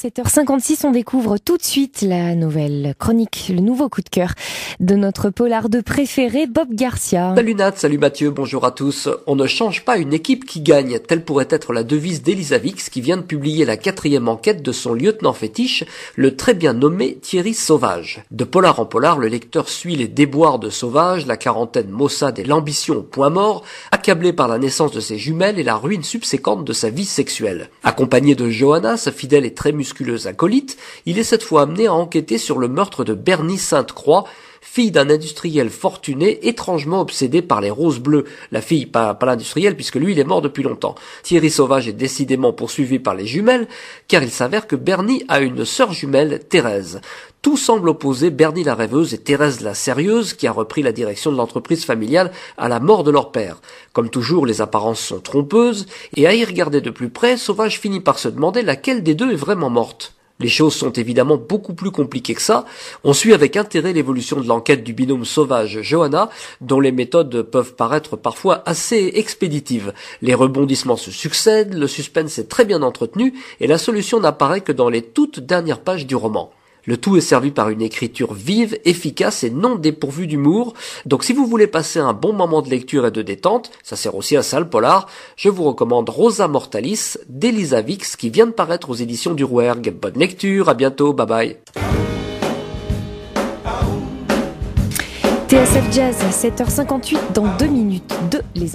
7h56, on découvre tout de suite la nouvelle chronique, le nouveau coup de cœur de notre polar de préféré, Bob Garcia. Salut Nat, salut Mathieu, bonjour à tous. On ne change pas une équipe qui gagne, telle pourrait être la devise d'Elisa qui vient de publier la quatrième enquête de son lieutenant fétiche, le très bien nommé Thierry Sauvage. De polar en polar, le lecteur suit les déboires de Sauvage, la quarantaine maussade et l'ambition au point mort, accablé par la naissance de ses jumelles et la ruine subséquente de sa vie sexuelle. Accompagné de Johanna, sa fidèle et très musculaire acolyte, il est cette fois amené à enquêter sur le meurtre de Bernie Sainte-Croix, fille d'un industriel fortuné étrangement obsédé par les roses bleues. La fille, pas, pas l'industriel, puisque lui, il est mort depuis longtemps. Thierry Sauvage est décidément poursuivi par les jumelles, car il s'avère que Bernie a une sœur jumelle, Thérèse. Tout semble opposer Bernie la rêveuse et Thérèse la sérieuse, qui a repris la direction de l'entreprise familiale à la mort de leur père. Comme toujours, les apparences sont trompeuses, et à y regarder de plus près, Sauvage finit par se demander laquelle des deux est vraiment morte. Les choses sont évidemment beaucoup plus compliquées que ça. On suit avec intérêt l'évolution de l'enquête du binôme sauvage Johanna, dont les méthodes peuvent paraître parfois assez expéditives. Les rebondissements se succèdent, le suspense est très bien entretenu, et la solution n'apparaît que dans les toutes dernières pages du roman. Le tout est servi par une écriture vive, efficace et non dépourvue d'humour. Donc si vous voulez passer un bon moment de lecture et de détente, ça sert aussi à ça le polar, je vous recommande Rosa Mortalis d'Elisa Vix qui vient de paraître aux éditions du Rouergue. Bonne lecture, à bientôt, bye bye. TSF Jazz, 7h58 dans minutes les